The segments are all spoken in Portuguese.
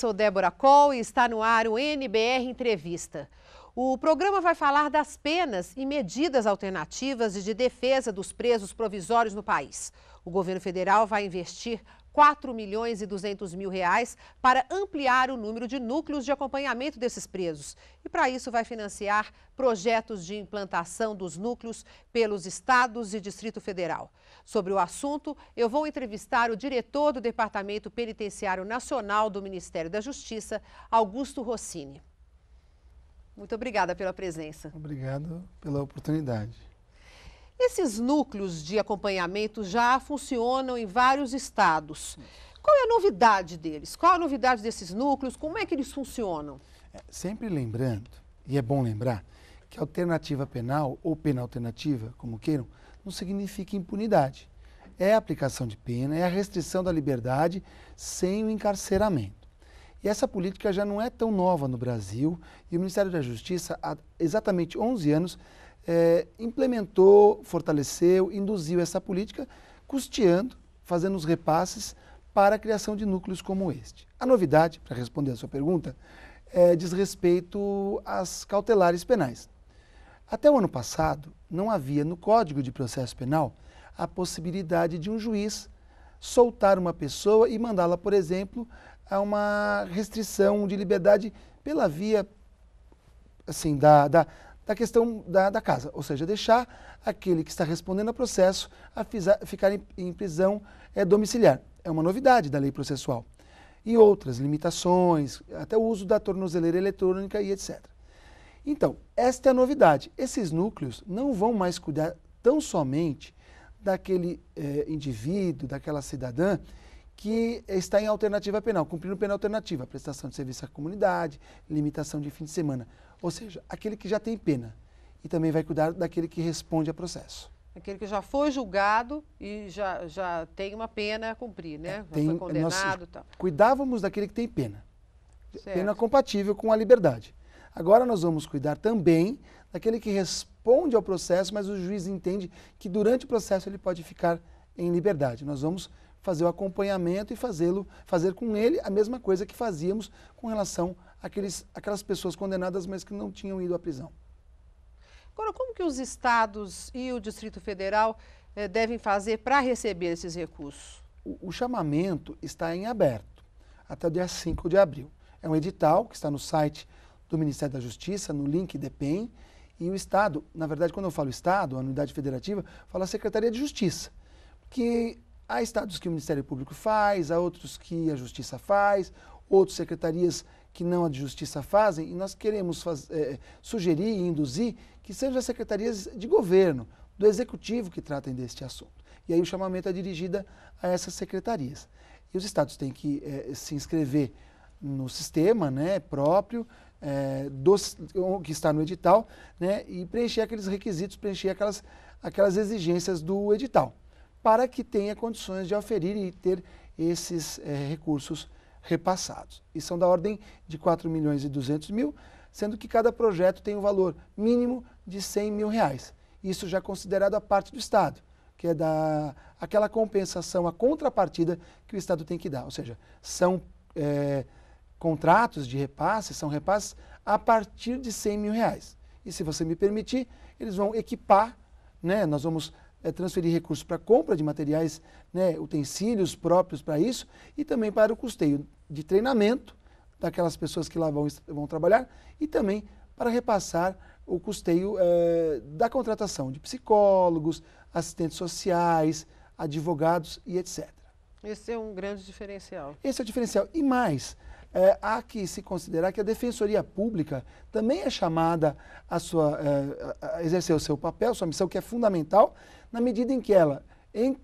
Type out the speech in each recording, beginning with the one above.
sou Débora Col e está no ar o NBR Entrevista. O programa vai falar das penas e medidas alternativas de defesa dos presos provisórios no país. O governo federal vai investir 4 milhões e 200 mil reais para ampliar o número de núcleos de acompanhamento desses presos. E para isso vai financiar projetos de implantação dos núcleos pelos estados e Distrito Federal. Sobre o assunto, eu vou entrevistar o diretor do Departamento Penitenciário Nacional do Ministério da Justiça, Augusto Rossini. Muito obrigada pela presença. Obrigado pela oportunidade. Esses núcleos de acompanhamento já funcionam em vários estados. Qual é a novidade deles? Qual a novidade desses núcleos? Como é que eles funcionam? É, sempre lembrando, e é bom lembrar, que alternativa penal ou pena alternativa, como queiram, não significa impunidade. É a aplicação de pena, é a restrição da liberdade sem o encarceramento. E essa política já não é tão nova no Brasil e o Ministério da Justiça, há exatamente 11 anos, é, implementou, fortaleceu, induziu essa política, custeando, fazendo os repasses para a criação de núcleos como este. A novidade, para responder a sua pergunta, é, diz respeito às cautelares penais. Até o ano passado, não havia no Código de Processo Penal a possibilidade de um juiz soltar uma pessoa e mandá-la, por exemplo, a uma restrição de liberdade pela via assim, da, da, da questão da, da casa, ou seja, deixar aquele que está respondendo ao processo a fisa, ficar em, em prisão é, domiciliar. É uma novidade da lei processual. E outras limitações, até o uso da tornozeleira eletrônica e etc. Então, esta é a novidade. Esses núcleos não vão mais cuidar tão somente daquele eh, indivíduo, daquela cidadã que está em alternativa penal, cumprindo pena alternativa, prestação de serviço à comunidade, limitação de fim de semana ou seja, aquele que já tem pena, e também vai cuidar daquele que responde a processo. Aquele que já foi julgado e já, já tem uma pena a cumprir, né? É, tem, já foi condenado. e tal. cuidávamos daquele que tem pena. Certo. Pena compatível com a liberdade. Agora nós vamos cuidar também daquele que responde ao processo, mas o juiz entende que durante o processo ele pode ficar em liberdade. Nós vamos fazer o acompanhamento e fazê-lo fazer com ele a mesma coisa que fazíamos com relação aqueles, aquelas pessoas condenadas, mas que não tinham ido à prisão. Agora, como que os estados e o Distrito Federal eh, devem fazer para receber esses recursos? O, o, chamamento está em aberto até o dia 5 de abril. É um edital que está no site do Ministério da Justiça, no link DEPEN, e o Estado, na verdade, quando eu falo Estado, a unidade federativa, fala a Secretaria de Justiça, que há estados que o Ministério Público faz, há outros que a Justiça faz, outras secretarias que não a de justiça fazem, e nós queremos faz, é, sugerir e induzir que sejam as secretarias de governo, do executivo que tratem deste assunto. E aí o chamamento é dirigido a essas secretarias. E os estados têm que é, se inscrever no sistema né, próprio, é, do, que está no edital, né, e preencher aqueles requisitos, preencher aquelas, aquelas exigências do edital, para que tenha condições de oferir e ter esses recursos repassados. E são da ordem de 4 milhões e 200 mil, sendo que cada projeto tem um valor mínimo de 100 mil reais. Isso já é considerado a parte do Estado, que é da, aquela compensação, a contrapartida que o Estado tem que dar. Ou seja, são é, contratos de repasse, são repasses a partir de 100 mil reais. E se você me permitir, eles vão equipar, né, nós vamos é, transferir recursos para compra de materiais, né, utensílios próprios para isso e também para o custeio de treinamento daquelas pessoas que lá vão, vão trabalhar e também para repassar o custeio é, da contratação de psicólogos, assistentes sociais, advogados e etc. Esse é um grande diferencial. Esse é o diferencial. E mais, é, há que se considerar que a Defensoria Pública também é chamada a, sua, é, a exercer o seu papel, sua missão, que é fundamental, na medida em que ela, em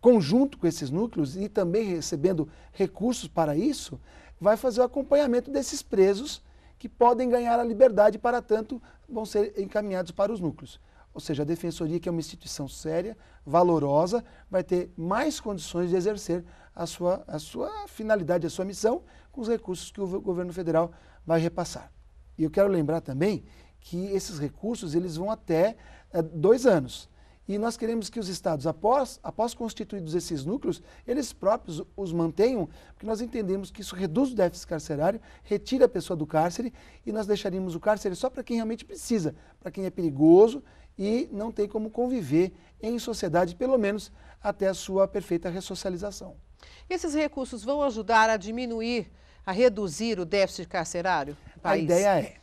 conjunto com esses núcleos e também recebendo recursos para isso, vai fazer o acompanhamento desses presos que podem ganhar a liberdade, para tanto, vão ser encaminhados para os núcleos. Ou seja, a Defensoria, que é uma instituição séria, valorosa, vai ter mais condições de exercer a sua, a sua finalidade, a sua missão, com os recursos que o governo federal vai repassar. E eu quero lembrar também que esses recursos eles vão até é, dois anos. E nós queremos que os estados, após, após constituídos esses núcleos, eles próprios os mantenham, porque nós entendemos que isso reduz o déficit carcerário, retira a pessoa do cárcere e nós deixaríamos o cárcere só para quem realmente precisa, para quem é perigoso e não tem como conviver em sociedade, pelo menos até a sua perfeita ressocialização. Esses recursos vão ajudar a diminuir, a reduzir o déficit carcerário? A ideia é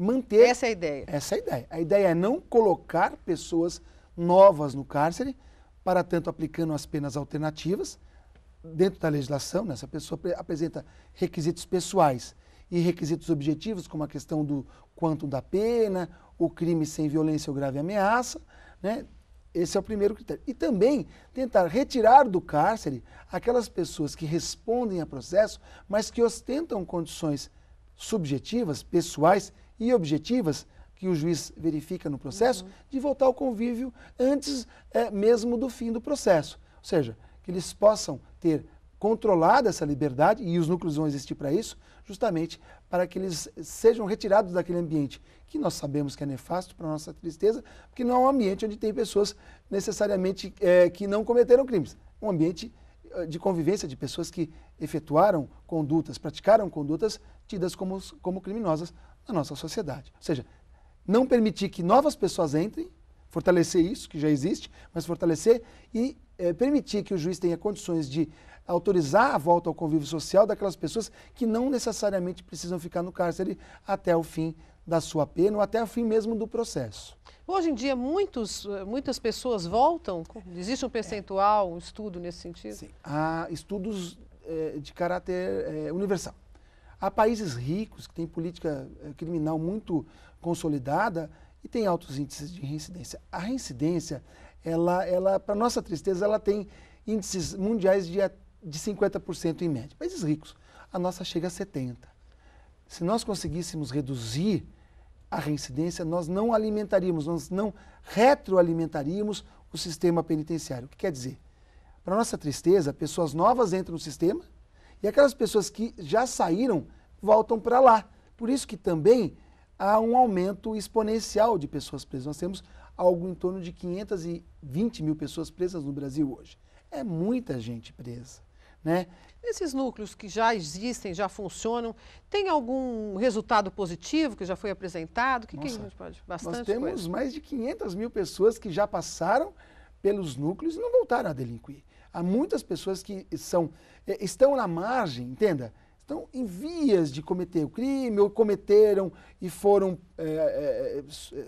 manter. Essa é a ideia. Essa é a ideia. A ideia é não colocar pessoas novas no cárcere, para tanto aplicando as penas alternativas dentro da legislação, né, pessoa apresenta requisitos pessoais e requisitos objetivos, como a questão do quanto da pena, o crime sem violência ou grave ameaça, né, esse é o primeiro critério. E também tentar retirar do cárcere aquelas pessoas que respondem a processo, mas que ostentam condições subjetivas, pessoais e objetivas que o juiz verifica no processo, uhum. de voltar ao convívio antes é, mesmo do fim do processo. Ou seja, que eles possam ter controlado essa liberdade, e os núcleos vão existir para isso, justamente para que eles sejam retirados daquele ambiente que nós sabemos que é nefasto para nossa tristeza, porque não é um ambiente onde tem pessoas necessariamente é, que não cometeram crimes. Um ambiente é, de convivência de pessoas que efetuaram condutas, praticaram condutas tidas como, como criminosas na nossa sociedade. Ou seja, não permitir que novas pessoas entrem, fortalecer isso, que já existe, mas fortalecer e é, permitir que o juiz tenha condições de autorizar a volta ao convívio social daquelas pessoas que não necessariamente precisam ficar no cárcere até o fim da sua pena ou até o fim mesmo do processo. Hoje em dia, muitos, eh, muitas pessoas voltam? Existe um percentual, um estudo nesse sentido? Sim, há estudos é, de caráter é, universal. Há países ricos que têm política criminal muito consolidada e tem altos índices de reincidência. A reincidência, ela, ela para nossa tristeza, ela tem índices mundiais de, de 50% em média. Países ricos, a nossa chega a 70%. Se nós conseguíssemos reduzir a reincidência, nós não alimentaríamos, nós não retroalimentaríamos o sistema penitenciário. O que quer dizer? Para nossa tristeza, pessoas novas entram no sistema e aquelas pessoas que já saíram voltam para lá. Por isso que também há um aumento exponencial de pessoas presas. Nós temos algo em torno de 520 mil pessoas presas no Brasil hoje. É muita gente presa. Né? Esses núcleos que já existem, já funcionam, tem algum resultado positivo que já foi apresentado? Que, Nossa, que a gente pode? Bastante nós temos coisa. mais de 500 mil pessoas que já passaram pelos núcleos e não voltaram a delinquir. Há muitas pessoas que são, eh, estão na margem, entenda? estão em vias de cometer o crime ou cometeram e foram é, é,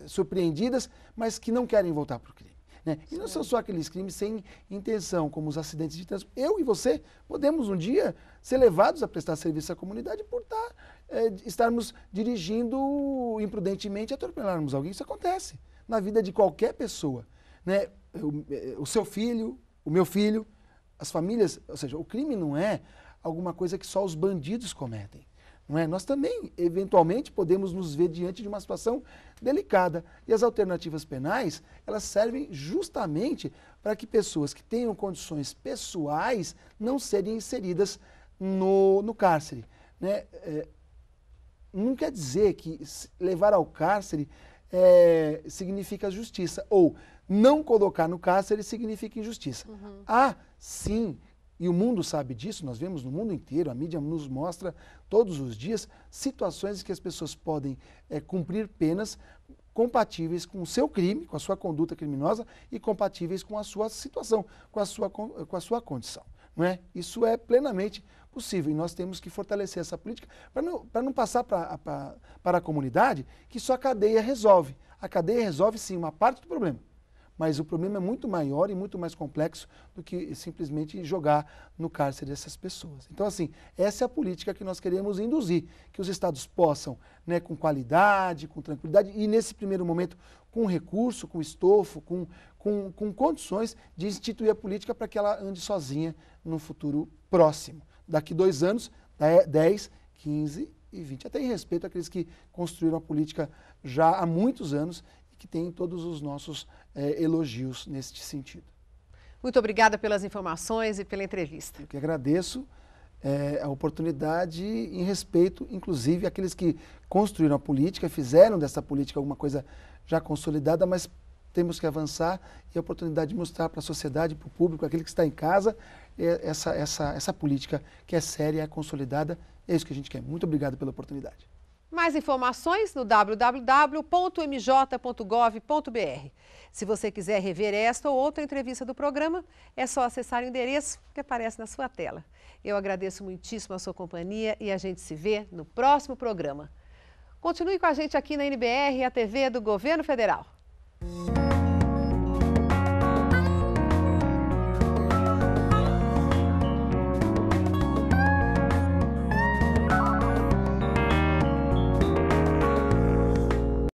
surpreendidas, mas que não querem voltar para o crime. Né? E não são só aqueles crimes sem intenção, como os acidentes de trânsito. Eu e você podemos um dia ser levados a prestar serviço à comunidade por tá, estar, é, estarmos dirigindo imprudentemente e atropelarmos alguém. Isso acontece na vida de qualquer pessoa. Né? O, o seu filho, o meu filho, as famílias, ou seja, o crime não é alguma coisa que só os bandidos cometem. Não é? Nós também, eventualmente, podemos nos ver diante de uma situação delicada. E as alternativas penais, elas servem justamente para que pessoas que tenham condições pessoais não serem inseridas no, no cárcere. Né? É, não quer dizer que levar ao cárcere é, significa justiça, ou não colocar no cárcere significa injustiça. Uhum. Há, sim, e o mundo sabe disso, nós vemos no mundo inteiro, a mídia nos mostra todos os dias situações em que as pessoas podem é, cumprir penas compatíveis com o seu crime, com a sua conduta criminosa e compatíveis com a sua situação, com a sua, eh, com a sua condição. Não é? Isso é plenamente possível e nós temos que fortalecer essa política para não, não passar para a comunidade que só a cadeia resolve. A cadeia resolve sim uma parte do problema. Mas o problema é muito maior e muito mais complexo do que simplesmente jogar no cárcere essas pessoas. Então, assim, essa é a política que nós queremos induzir, que os estados possam, né, com qualidade, com tranquilidade e, nesse primeiro momento, com recurso, com estofo, com, com, com condições de instituir a política para que ela ande sozinha no futuro próximo. Daqui dois anos, 10, 15 é, e 20. Até em respeito àqueles que construíram a política já há muitos anos que tem todos os nossos é, elogios neste sentido. Muito obrigada pelas informações e pela entrevista. Eu que agradeço é, a oportunidade em respeito, inclusive, àqueles que construíram a política, fizeram dessa política alguma coisa já consolidada, mas temos que avançar e a oportunidade de mostrar para a sociedade, para o público, aquele que está em casa, é, essa, essa, essa política que é séria, é consolidada. É isso que a gente quer. Muito obrigado pela oportunidade. Mais informações no www.mj.gov.br. Se você quiser rever esta ou outra entrevista do programa, é só acessar o endereço que aparece na sua tela. Eu agradeço muitíssimo a sua companhia e a gente se vê no próximo programa. Continue com a gente aqui na NBR, a TV do Governo Federal.